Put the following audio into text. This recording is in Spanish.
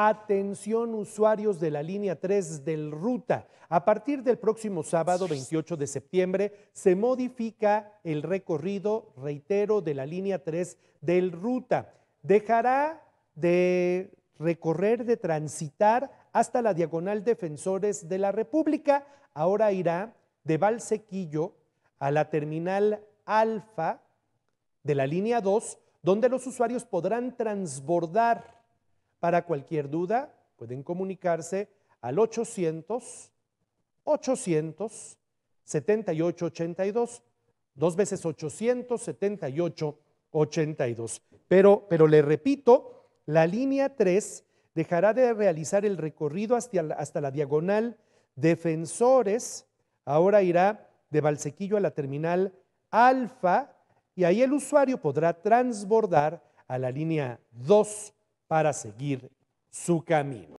Atención usuarios de la línea 3 del Ruta. A partir del próximo sábado 28 de septiembre se modifica el recorrido, reitero, de la línea 3 del Ruta. Dejará de recorrer, de transitar hasta la diagonal Defensores de la República. Ahora irá de Valsequillo a la terminal Alfa de la línea 2, donde los usuarios podrán transbordar para cualquier duda, pueden comunicarse al 800 800 7882, dos veces 800 7882 82. Pero, pero le repito, la línea 3 dejará de realizar el recorrido hasta, hasta la diagonal Defensores, ahora irá de Valsequillo a la terminal Alfa y ahí el usuario podrá transbordar a la línea 2 para seguir su camino.